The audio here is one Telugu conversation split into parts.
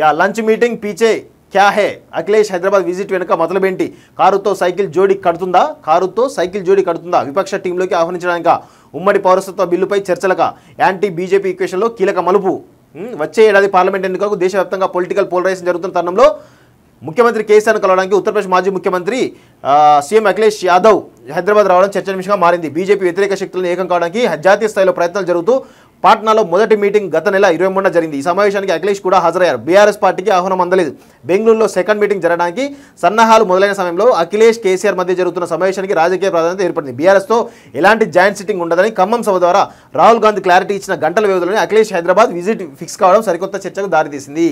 యా లంచ్ మీటింగ్ పీచే క్యా హే అఖిలేష్ హైదరాబాద్ విజిట్ వెనుక మొదలుబెంటి కారుతో సైకిల్ జోడి కడుతుందా కారుతో సైకిల్ జోడి కడుతుందా విపక్ష టీంలోకి ఆహ్వానించడానికి ఉమ్మడి పౌరసత్వ బిల్లుపై చర్చలక యాంటీ బీజేపీ ఈక్వేషన్లో కీలక మలుపు వచ్చే ఏడాది పార్లమెంట్ ఎన్నికలకు దేశవ్యాప్తంగా పొలిటికల్ పోలరైజేషన్ జరుగుతున్న తరుణంలో ముఖ్యమంత్రి కేసీఆర్ను కలవడానికి ఉత్తరప్రదేశ్ మాజీ ముఖ్యమంత్రి సీఎం అఖిలేష్ యాదవ్ హైదరాబాద్ రావడం నిమిషంగా మారింది బీజేపీ వ్యతిరేక శక్తులను ఏకం కావడానికి జాతీయ స్థాయిలో ప్రయత్నాలు జరుగుతూ పాట్నాలో మొదటి మీటింగ్ గత నెల ఇరవై మూడున జరిగింది ఈ సమావేశానికి అఖిలేష్ కూడా హాజరయ్యారు బీఆర్ఎస్ పార్టీకి ఆహ్వానం అందలేదు బెంగళూరులో సెకండ్ మీటింగ్ జరగడానికి సన్నాహాలు మొదలైన సమయంలో అఖిలేష్ కేసీఆర్ మధ్య జరుగుతున్న సమావేశానికి రాజకీయ ప్రాధాన్యత ఏర్పడింది బీఆర్ఎస్తో ఎలాంటి జాయింట్ సిట్టింగ్ ఉండదని ఖమ్మం సభ ద్వారా రాహుల్ గాంధీ క్లారిటీ ఇచ్చిన గంటల వ్యవధిలోనే అఖిలేష్ హైదరాబాద్ విజిట్ ఫిక్స్ కావడం సరికొత్త చర్చకు దారితీసింది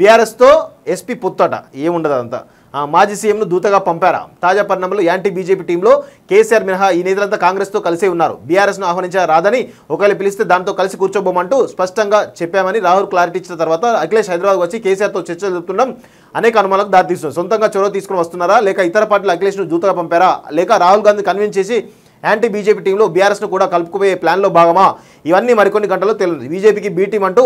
బీఆర్ఎస్తో ఎస్పీ అట ఏముండదు అదంతా మాజీ సీఎంను దూతగా పంపారా తాజా పరిణామంలో యాంటీ బీజేపీ టీంలో కేసీఆర్ మినహా ఈ నేతలంతా కాంగ్రెస్తో కలిసే ఉన్నారు బీఆర్ఎస్ను ఆహ్వానించరాదని ఒకవేళ పిలిస్తే దాంతో కలిసి కూర్చోబోమంటూ స్పష్టంగా చెప్పామని రాహుల్ క్లారిటీ ఇచ్చిన తర్వాత అఖిలేష్ హైదరాబాద్ వచ్చి కేసీఆర్తో చర్చ జరుపుతున్నాం అనేక అనుమానాలకు దారితీస్తుంది సొంతంగా చొరవ తీసుకుని వస్తున్నారా లేక ఇతర పార్టీలు అఖిలేష్ను దూతగా పంపారా లేక రాహుల్ గాంధీ కన్విన్స్ చేసి యాంటీ బీజేపీ టీంలో బీఆర్ఎస్ను కూడా కలుపుకుపోయే ప్లాన్లో భాగమా ఇవన్నీ మరికొన్ని గంటల్లో తెలియదు బీజేపీకి బీటీం అంటూ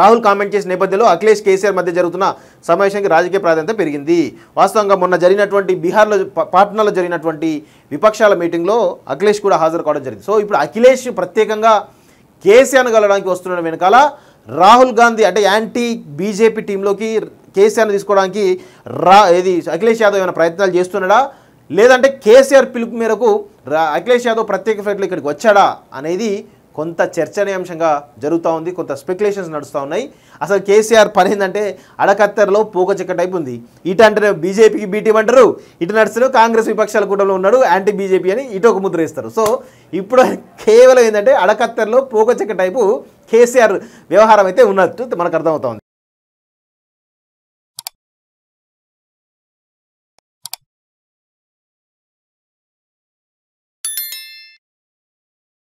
రాహుల్ కామెంట్ చేసిన నేపథ్యంలో అఖిలేష్ కేసీఆర్ మధ్య జరుగుతున్న సమావేశానికి రాజకీయ ప్రాధాన్యత పెరిగింది వాస్తవంగా మొన్న జరిగినటువంటి బీహార్లో పాట్నాలో జరిగినటువంటి విపక్షాల మీటింగ్లో అఖిలేష్ కూడా హాజరు కావడం జరిగింది సో ఇప్పుడు అఖిలేష్ ప్రత్యేకంగా కేసీఆర్ను కలవడానికి వస్తున్న వెనకాల రాహుల్ గాంధీ అంటే యాంటీ బీజేపీ టీంలోకి కేసీఆర్ని తీసుకోవడానికి రా ఇది అఖిలేష్ యాదవ్ ఏమైనా ప్రయత్నాలు చేస్తున్నాడా లేదంటే కేసీఆర్ పిలుపు మేరకు అఖిలేష్ యాదవ్ ప్రత్యేక ఫ్లైట్లో ఇక్కడికి వచ్చాడా అనేది కొంత చర్చనీయాంశంగా జరుగుతూ ఉంది కొంత స్పెక్యులేషన్స్ నడుస్తూ ఉన్నాయి అసలు కేసీఆర్ పని ఏంటంటే అడకత్తెరలో చిక్క టైప్ ఉంది ఇటు అంటేనే బీజేపీకి బీటీ అంటారు ఇటు నడుస్తారు కాంగ్రెస్ విపక్షాల కూటమిలో ఉన్నాడు యాంటీ బీజేపీ అని ఇటు ఒక ముద్ర ఇస్తారు సో ఇప్పుడు కేవలం ఏంటంటే అడకత్తెరలో చిక్క టైపు కేసీఆర్ వ్యవహారం అయితే ఉన్నట్టు మనకు అర్థమవుతోంది